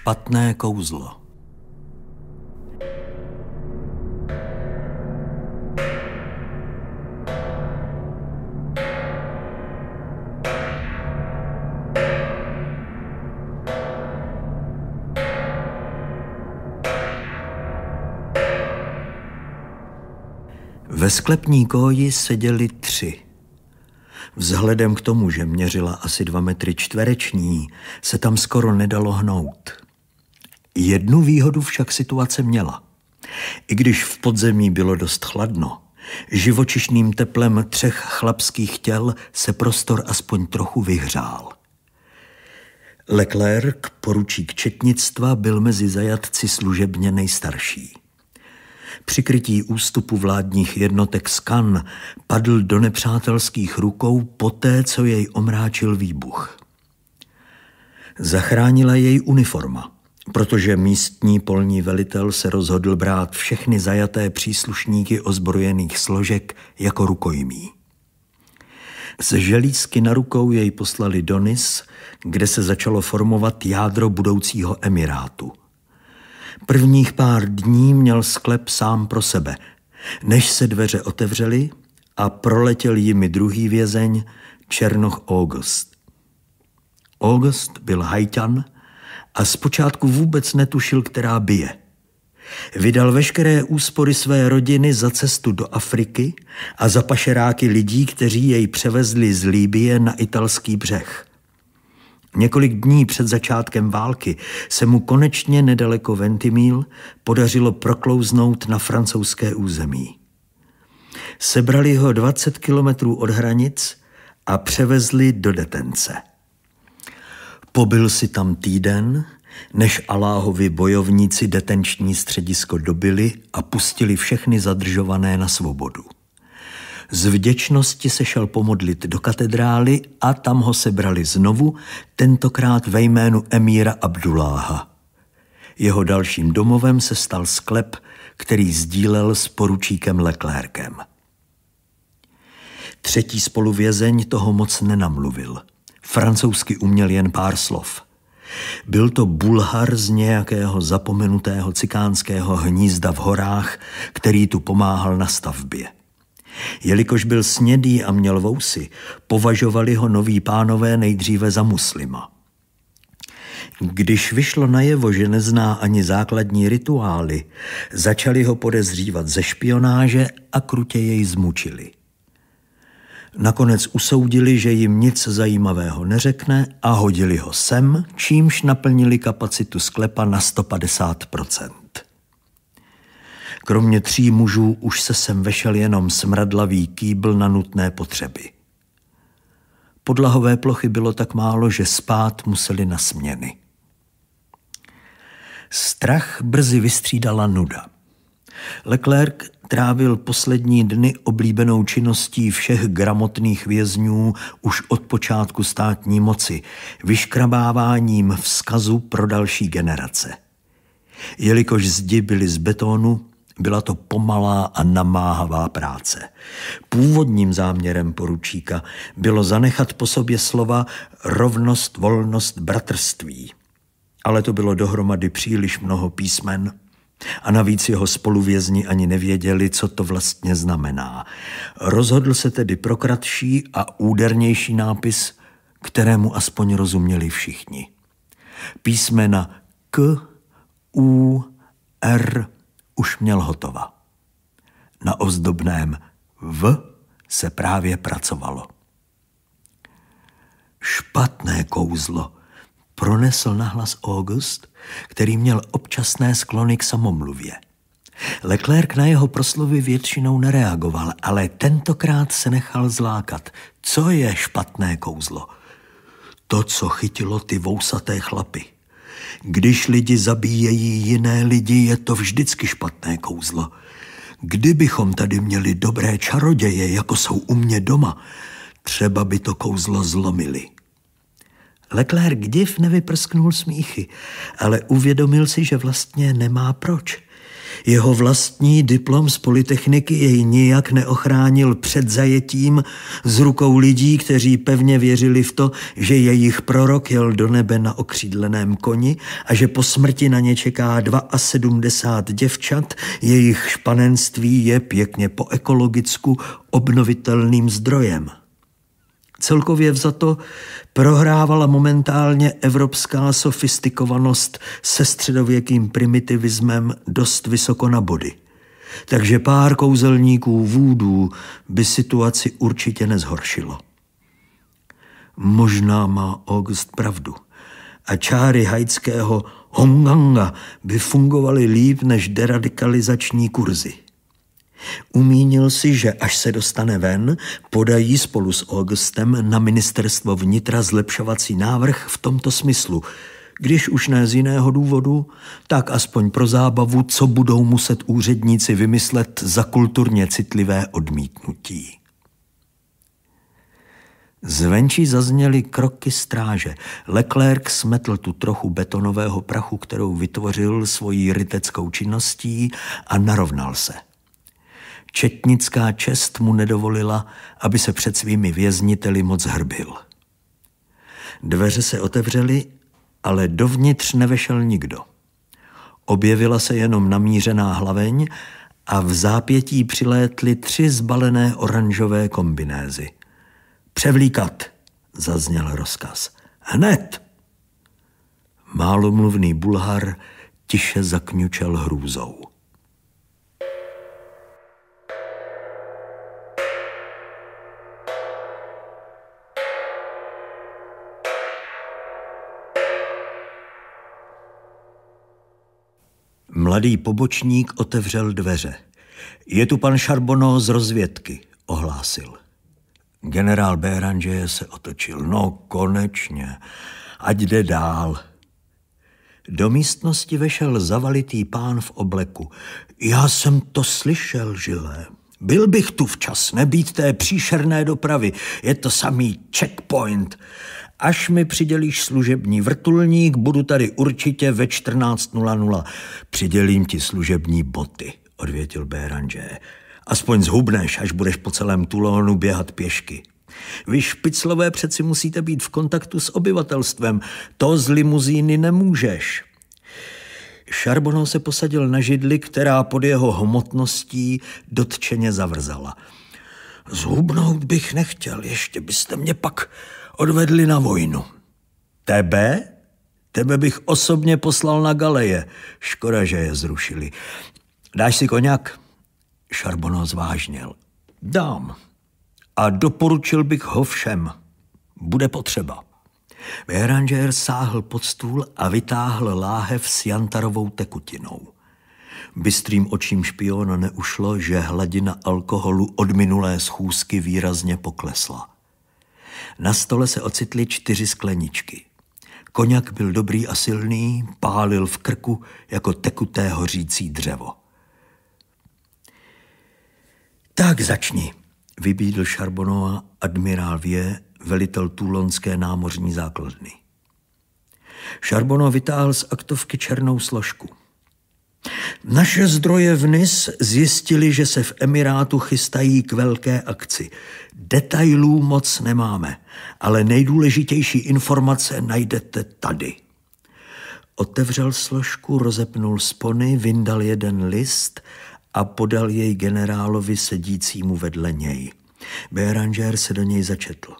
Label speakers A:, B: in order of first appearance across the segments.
A: Špatné kouzlo. Ve sklepní koji seděli tři. Vzhledem k tomu, že měřila asi dva metry čtvereční, se tam skoro nedalo hnout. Jednu výhodu však situace měla. I když v podzemí bylo dost chladno, živočišným teplem třech chlapských těl se prostor aspoň trochu vyhřál. Leclerc, poručík četnictva, byl mezi zajatci služebně nejstarší. Přikrytí ústupu vládních jednotek Kan padl do nepřátelských rukou poté, co jej omráčil výbuch. Zachránila jej uniforma – protože místní polní velitel se rozhodl brát všechny zajaté příslušníky ozbrojených složek jako rukojmí. Z želízky na rukou jej poslali do Nis, kde se začalo formovat jádro budoucího emirátu. Prvních pár dní měl sklep sám pro sebe, než se dveře otevřely a proletěl jimi druhý vězeň, Černoch August. August byl hajťan, a zpočátku vůbec netušil, která bije. Vydal veškeré úspory své rodiny za cestu do Afriky a za pašeráky lidí, kteří jej převezli z Líbie na italský břeh. Několik dní před začátkem války se mu konečně nedaleko Ventimil podařilo proklouznout na francouzské území. Sebrali ho 20 kilometrů od hranic a převezli do detence. Pobyl si tam týden, než Aláhovi bojovníci detenční středisko dobili a pustili všechny zadržované na svobodu. Z vděčnosti se šel pomodlit do katedrály a tam ho sebrali znovu, tentokrát ve jménu emíra Abduláha. Jeho dalším domovem se stal sklep, který sdílel s poručíkem Leclerkem. Třetí spoluvězeň toho moc nenamluvil – Francouzsky uměl jen pár slov. Byl to bulhar z nějakého zapomenutého cikánského hnízda v horách, který tu pomáhal na stavbě. Jelikož byl snědý a měl vousy, považovali ho noví pánové nejdříve za muslima. Když vyšlo najevo, že nezná ani základní rituály, začali ho podezřívat ze špionáže a krutě jej zmučili – Nakonec usoudili, že jim nic zajímavého neřekne a hodili ho sem, čímž naplnili kapacitu sklepa na 150 Kromě tří mužů už se sem vešel jenom smradlavý kýbl na nutné potřeby. Podlahové plochy bylo tak málo, že spát museli na směny. Strach brzy vystřídala nuda. Leclerc trávil poslední dny oblíbenou činností všech gramotných vězňů už od počátku státní moci, vyškrabáváním vzkazu pro další generace. Jelikož zdi byly z betonu, byla to pomalá a namáhavá práce. Původním záměrem poručíka bylo zanechat po sobě slova rovnost, volnost, bratrství. Ale to bylo dohromady příliš mnoho písmen a navíc jeho spoluvězni ani nevěděli, co to vlastně znamená. Rozhodl se tedy pro kratší a údernější nápis, kterému aspoň rozuměli všichni. Písmena K, U, R už měl hotova. Na ozdobném V se právě pracovalo. Špatné kouzlo – pronesl nahlas August, který měl občasné sklony k samomluvě. Leclerc na jeho proslovy většinou nereagoval, ale tentokrát se nechal zlákat. Co je špatné kouzlo? To, co chytilo ty vousaté chlapy. Když lidi zabíjejí jiné lidi, je to vždycky špatné kouzlo. Kdybychom tady měli dobré čaroděje, jako jsou u mě doma, třeba by to kouzlo zlomili. Leclerc div nevyprsknul smíchy, ale uvědomil si, že vlastně nemá proč. Jeho vlastní diplom z Politechniky jej nijak neochránil před zajetím s rukou lidí, kteří pevně věřili v to, že jejich prorok jel do nebe na okřídleném koni a že po smrti na ně čeká 72 děvčat, jejich španenství je pěkně po ekologicku obnovitelným zdrojem. Celkově vzato prohrávala momentálně evropská sofistikovanost se středověkým primitivismem dost vysoko na body. Takže pár kouzelníků vůdů by situaci určitě nezhoršilo. Možná má August pravdu. A čáry haitského Honganga by fungovaly líp než deradikalizační kurzy. Umínil si, že až se dostane ven, podají spolu s Augustem na ministerstvo vnitra zlepšovací návrh v tomto smyslu. Když už ne z jiného důvodu, tak aspoň pro zábavu, co budou muset úředníci vymyslet za kulturně citlivé odmítnutí. Zvenčí zazněly kroky stráže. Leclerc smetl tu trochu betonového prachu, kterou vytvořil svojí ryteckou činností a narovnal se – Četnická čest mu nedovolila, aby se před svými vězniteli moc hrbil. Dveře se otevřely, ale dovnitř nevešel nikdo. Objevila se jenom namířená hlaveň a v zápětí přilétly tři zbalené oranžové kombinézy. Převlíkat, zazněl rozkaz. Hned! Málomluvný bulhar tiše zakňučel hrůzou. Mladý pobočník otevřel dveře. Je tu pan Šarbono z rozvědky, ohlásil. Generál Béranže se otočil. No, konečně, ať jde dál. Do místnosti vešel zavalitý pán v obleku. Já jsem to slyšel, žilé. Byl bych tu včas, nebýt té příšerné dopravy. Je to samý checkpoint. Až mi přidělíš služební vrtulník, budu tady určitě ve 14.00. Přidělím ti služební boty, odvětil Béranže. Aspoň zhubneš, až budeš po celém Toulonu běhat pěšky. Vy špiclové přeci musíte být v kontaktu s obyvatelstvem. To z limuzíny nemůžeš. Šarbonou se posadil na židli, která pod jeho hmotností dotčeně zavrzala. Zhubnout bych nechtěl, ještě byste mě pak odvedli na vojnu. Tebe? Tebe bych osobně poslal na galeje. Škoda, že je zrušili. Dáš si koněk? Šarbono zvážnil. Dám. A doporučil bych ho všem. Bude potřeba. Véranger sáhl pod stůl a vytáhl láhev s jantarovou tekutinou. Bystrým očím špiona neušlo, že hladina alkoholu od minulé schůzky výrazně poklesla. Na stole se ocitly čtyři skleničky. Koněk byl dobrý a silný, pálil v krku jako tekuté hořící dřevo. Tak začni, vybídl Charbonova admirál Vě, velitel Tulonské námořní základny. Šarbono vytáhl z aktovky černou složku. Naše zdroje v NIS zjistili, že se v Emirátu chystají k velké akci. Detailů moc nemáme, ale nejdůležitější informace najdete tady. Otevřel složku, rozepnul spony, vyndal jeden list a podal jej generálovi sedícímu vedle něj. Beranger se do něj začetl.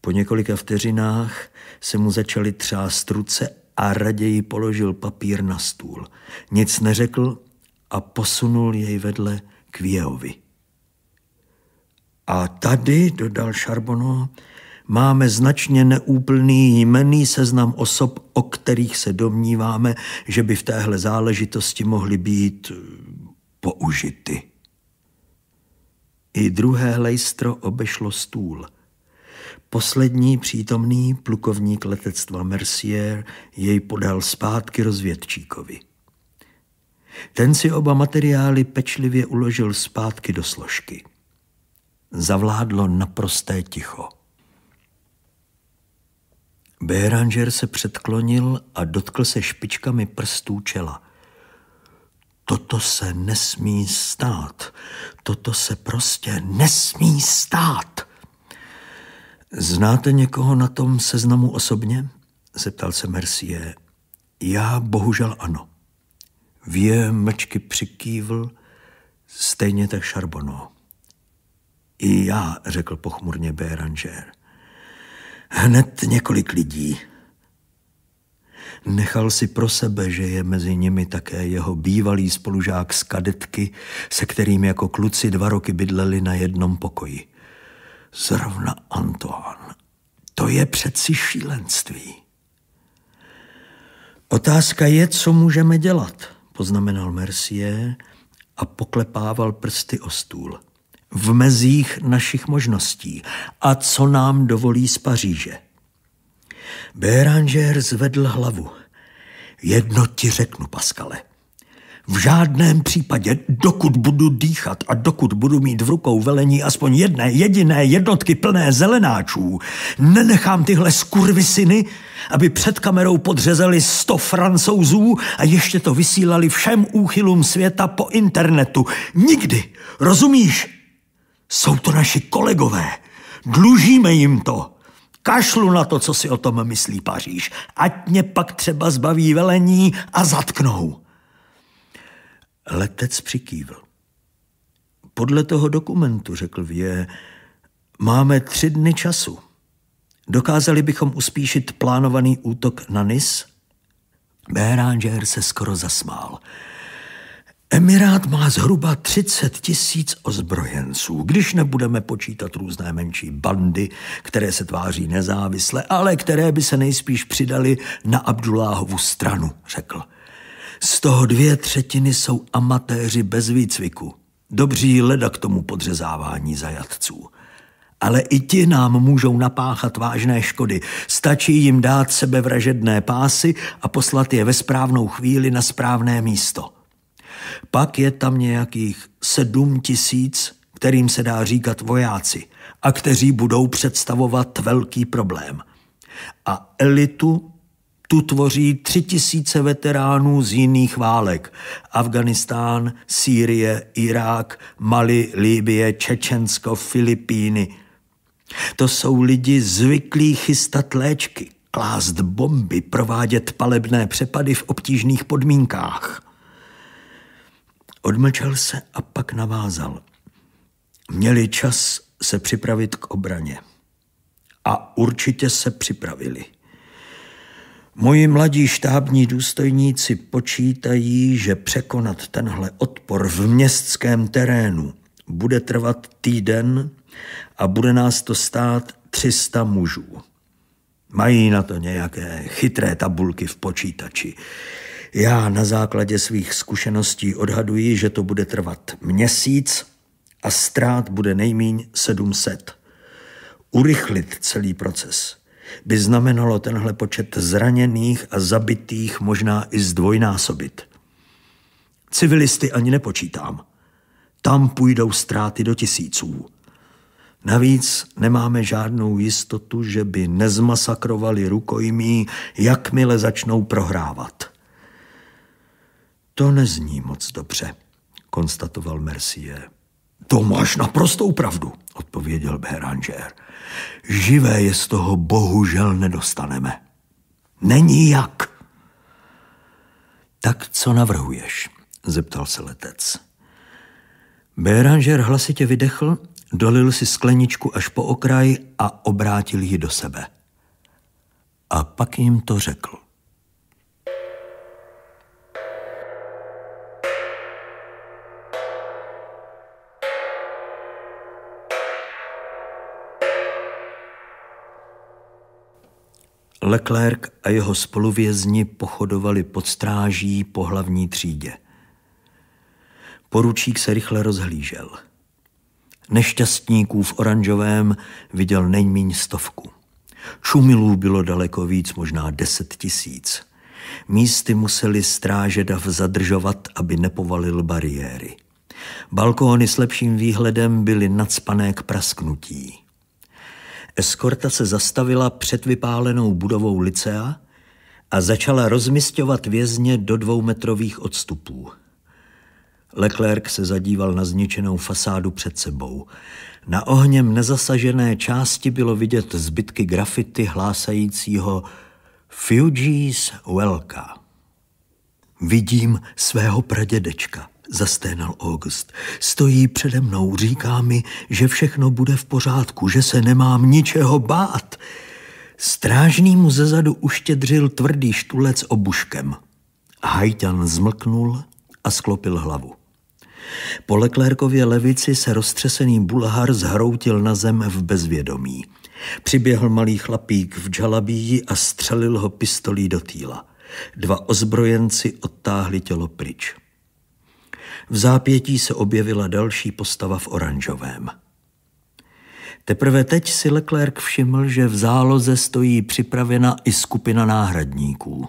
A: Po několika vteřinách se mu začaly třást ruce a raději položil papír na stůl. Nic neřekl a posunul jej vedle k Věhovi. A tady, dodal Šarbono, máme značně neúplný jmenný seznam osob, o kterých se domníváme, že by v téhle záležitosti mohly být eh, použity. I druhé lejstro obešlo stůl – Poslední přítomný plukovník letectva Mercier jej podal zpátky rozvědčíkovi. Ten si oba materiály pečlivě uložil zpátky do složky. Zavládlo naprosté ticho. Beranger se předklonil a dotkl se špičkami prstů čela. Toto se nesmí stát. Toto se prostě nesmí stát. Znáte někoho na tom seznamu osobně? Zeptal se Mercier. Já bohužel ano. Vě mlčky přikývl, stejně tak Charbonneau. I já, řekl pochmurně Béranger. Hned několik lidí. Nechal si pro sebe, že je mezi nimi také jeho bývalý spolužák z kadetky, se kterým jako kluci dva roky bydleli na jednom pokoji zrovna Antoine. To je přeci šílenství. Otázka je, co můžeme dělat, poznamenal Mercier a poklepával prsty o stůl. V mezích našich možností a co nám dovolí z Paříže. Béranger zvedl hlavu. Jedno ti řeknu, Paskale – v žádném případě, dokud budu dýchat a dokud budu mít v rukou velení aspoň jedné jediné jednotky plné zelenáčů, nenechám tyhle skurvisiny, aby před kamerou podřezali sto francouzů a ještě to vysílali všem úchylům světa po internetu. Nikdy! Rozumíš? Jsou to naši kolegové. Dlužíme jim to. Kašlu na to, co si o tom myslí Paříž. Ať mě pak třeba zbaví velení a zatknou. Letec přikývl. Podle toho dokumentu, řekl Vě, máme tři dny času. Dokázali bychom uspíšit plánovaný útok na Nis? Béranger se skoro zasmál. Emirát má zhruba 30 tisíc ozbrojenců, když nebudeme počítat různé menší bandy, které se tváří nezávisle, ale které by se nejspíš přidali na Abduláhovu stranu, řekl. Z toho dvě třetiny jsou amatéři bez výcviku. Dobří leda k tomu podřezávání zajatců. Ale i ti nám můžou napáchat vážné škody. Stačí jim dát sebevražedné pásy a poslat je ve správnou chvíli na správné místo. Pak je tam nějakých sedm tisíc, kterým se dá říkat vojáci a kteří budou představovat velký problém. A elitu tu tvoří tři tisíce veteránů z jiných válek. Afganistán, Sýrie, Irák, Mali, Líbie, Čečensko, Filipíny. To jsou lidi zvyklí chystat léčky, klást bomby, provádět palebné přepady v obtížných podmínkách. Odmlčel se a pak navázal. Měli čas se připravit k obraně. A určitě se připravili. Moji mladí štábní důstojníci počítají, že překonat tenhle odpor v městském terénu bude trvat týden a bude nás to stát 300 mužů. Mají na to nějaké chytré tabulky v počítači. Já na základě svých zkušeností odhaduji, že to bude trvat měsíc a strát bude nejmíň 700. Urychlit celý proces by znamenalo tenhle počet zraněných a zabitých možná i zdvojnásobit. Civilisty ani nepočítám. Tam půjdou ztráty do tisíců. Navíc nemáme žádnou jistotu, že by nezmasakrovali rukojmí, jakmile začnou prohrávat. To nezní moc dobře, konstatoval Mercier. To máš naprostou pravdu, odpověděl Beranger. Živé je z toho bohužel nedostaneme. Není jak. Tak co navrhuješ? zeptal se letec. Béranžer hlasitě vydechl, dolil si skleničku až po okraj a obrátil ji do sebe. A pak jim to řekl. Leclerc a jeho spoluvězni pochodovali pod stráží po hlavní třídě. Poručík se rychle rozhlížel. Nešťastníků v oranžovém viděl nejmíň stovku. Čumilů bylo daleko víc, možná deset tisíc. Místy museli stráže dav zadržovat, aby nepovalil bariéry. Balkóny s lepším výhledem byly nadspané k prasknutí. Eskorta se zastavila před vypálenou budovou licea a začala rozmistovat vězně do dvoumetrových odstupů. Leclerc se zadíval na zničenou fasádu před sebou. Na ohněm nezasažené části bylo vidět zbytky grafity hlásajícího Fugees Welka. Vidím svého pradědečka, zasténal August. Stojí přede mnou, říká mi, že všechno bude v pořádku, že se nemám ničeho bát. Strážný mu zezadu uštědřil tvrdý štulec obuškem. Hajťan zmlknul a sklopil hlavu. Po Leclercově levici se roztřesený bulhar zhroutil na zem v bezvědomí. Přiběhl malý chlapík v džalabíji a střelil ho pistolí do týla. Dva ozbrojenci odtáhli tělo pryč. V zápětí se objevila další postava v oranžovém. Teprve teď si Leclerc všiml, že v záloze stojí připravena i skupina náhradníků.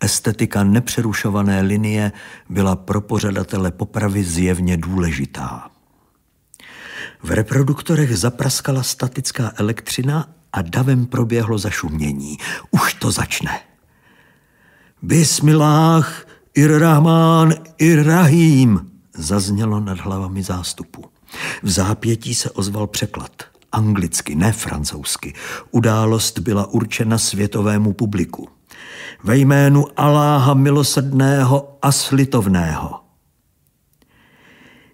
A: Estetika nepřerušované linie byla pro pořadatele popravy zjevně důležitá. V reproduktorech zapraskala statická elektřina a davem proběhlo zašumění. Už to začne. Bismillah, Irrahmán, Irrahim, zaznělo nad hlavami zástupu. V zápětí se ozval překlad. Anglicky, ne francouzsky. Událost byla určena světovému publiku. Ve jménu Aláha milosedného a slitovného –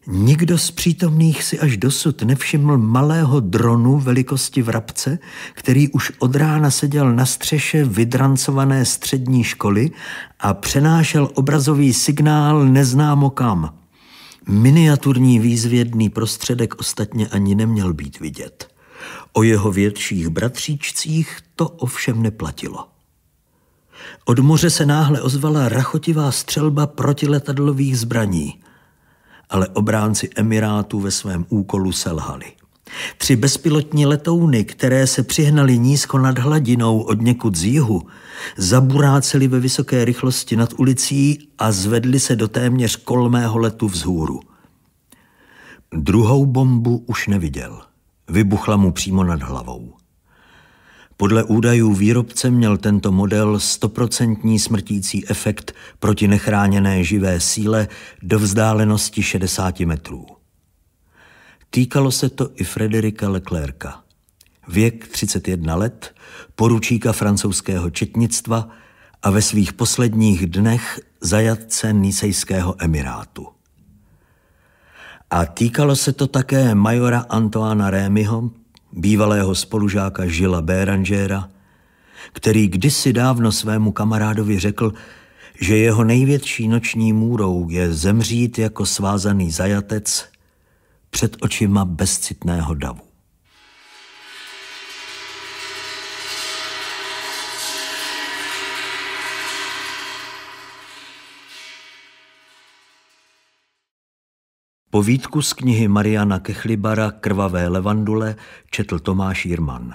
A: Nikdo z přítomných si až dosud nevšiml malého dronu velikosti vrabce, který už od rána seděl na střeše vydrancované střední školy a přenášel obrazový signál neznámo kam. Miniaturní výzvědný prostředek ostatně ani neměl být vidět. O jeho větších bratříčcích to ovšem neplatilo. Od moře se náhle ozvala rachotivá střelba protiletadlových zbraní – ale obránci Emirátu ve svém úkolu selhali. Tři bezpilotní letouny, které se přihnaly nízko nad hladinou od někud z jihu, zaburáceli ve vysoké rychlosti nad ulicí a zvedli se do téměř kolmého letu vzhůru. Druhou bombu už neviděl. Vybuchla mu přímo nad hlavou. Podle údajů výrobce měl tento model stoprocentní smrtící efekt proti nechráněné živé síle do vzdálenosti 60 metrů. Týkalo se to i Frederika Leclerca. Věk 31 let, poručíka francouzského četnictva a ve svých posledních dnech zajatce Nisejského emirátu. A týkalo se to také majora Antoána Rémyho, bývalého spolužáka Žila Béranžéra, který kdysi dávno svému kamarádovi řekl, že jeho největší noční můrou je zemřít jako svázaný zajatec před očima bezcitného davu. Povídku z knihy Mariana Kechlibara Krvavé levandule četl Tomáš Jirman.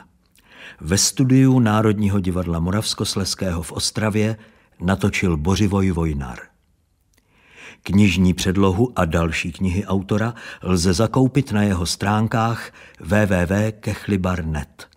A: Ve studiu Národního divadla Moravskosleského v Ostravě natočil Bořivoj Vojnar. Knižní předlohu a další knihy autora lze zakoupit na jeho stránkách www.kechlibar.net.